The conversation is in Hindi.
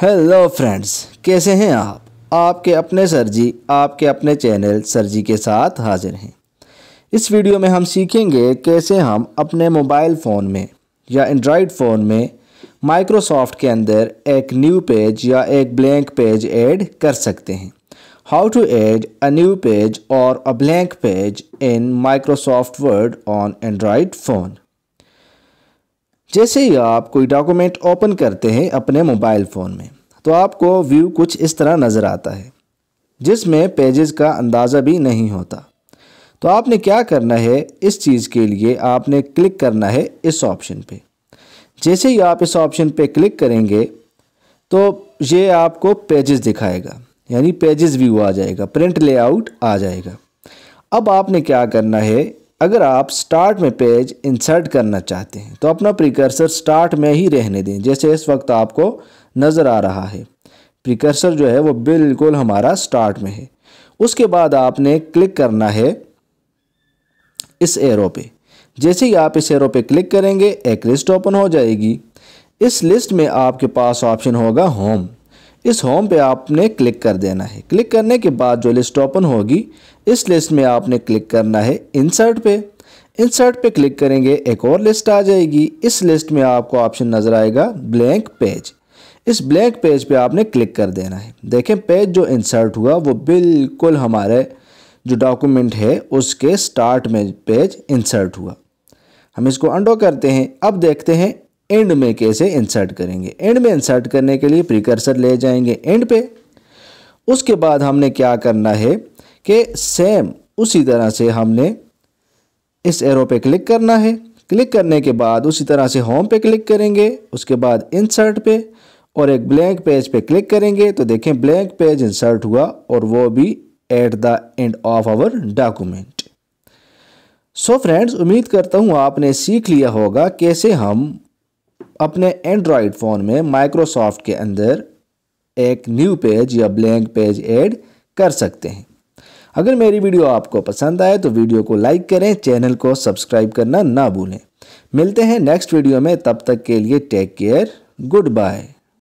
हेलो फ्रेंड्स कैसे हैं आप आपके अपने सर जी आपके अपने चैनल सर जी के साथ हाजिर हैं इस वीडियो में हम सीखेंगे कैसे हम अपने मोबाइल फ़ोन में या एंड्रॉयड फ़ोन में माइक्रोसॉफ्ट के अंदर एक न्यू पेज या एक ब्लैंक पेज ऐड कर सकते हैं how to add a new page और a blank page in Microsoft Word on Android phone जैसे ही आप कोई डॉक्यूमेंट ओपन करते हैं अपने मोबाइल फ़ोन में तो आपको व्यू कुछ इस तरह नज़र आता है जिसमें पेजेस का अंदाज़ा भी नहीं होता तो आपने क्या करना है इस चीज़ के लिए आपने क्लिक करना है इस ऑप्शन पे जैसे ही आप इस ऑप्शन पे क्लिक करेंगे तो ये आपको पेजेस दिखाएगा यानी पेजेस व्यू आ जाएगा प्रिंट लेआउट आ जाएगा अब आपने क्या करना है अगर आप स्टार्ट में पेज इंसर्ट करना चाहते हैं तो अपना प्रिकर्सर स्टार्ट में ही रहने दें जैसे इस वक्त आपको नज़र आ रहा है प्रिकर्सर जो है वो बिल्कुल हमारा स्टार्ट में है उसके बाद आपने क्लिक करना है इस एरो पे जैसे ही आप इस एरो पे क्लिक करेंगे एक लिस्ट ओपन हो जाएगी इस लिस्ट में आपके पास ऑप्शन होगा होम इस होम पे आपने क्लिक कर देना है क्लिक करने के बाद जो लिस्ट ओपन होगी इस लिस्ट में आपने क्लिक करना है इंसर्ट पे इंसर्ट पे क्लिक करेंगे एक और लिस्ट आ जाएगी इस लिस्ट में आपको ऑप्शन नज़र आएगा ब्लैंक पेज इस ब्लैंक पेज पे आपने क्लिक कर देना है देखें पेज जो इंसर्ट हुआ वो बिल्कुल हमारे जो डॉक्यूमेंट है उसके स्टार्ट में पेज इंसर्ट हुआ हम इसको अंडो करते हैं अब देखते हैं एंड में कैसे इंसर्ट करेंगे एंड में इंसर्ट करने के लिए प्रीकर्सर ले जाएंगे एंड पे उसके बाद हमने क्या करना है कि सेम उसी तरह से हमने इस एरो पे क्लिक करना है क्लिक करने के बाद उसी तरह से होम पे क्लिक करेंगे उसके बाद इंसर्ट पे और एक ब्लैंक पेज पे क्लिक करेंगे तो देखें ब्लैंक पेज इंसर्ट हुआ और वो भी at the end of our document so friends उम्मीद करता हूँ आपने सीख लिया होगा कैसे हम अपने एंड्रॉयड फ़ोन में माइक्रोसॉफ्ट के अंदर एक न्यू पेज या ब्लैंक पेज ऐड कर सकते हैं अगर मेरी वीडियो आपको पसंद आए तो वीडियो को लाइक करें चैनल को सब्सक्राइब करना ना भूलें मिलते हैं नेक्स्ट वीडियो में तब तक के लिए टेक केयर गुड बाय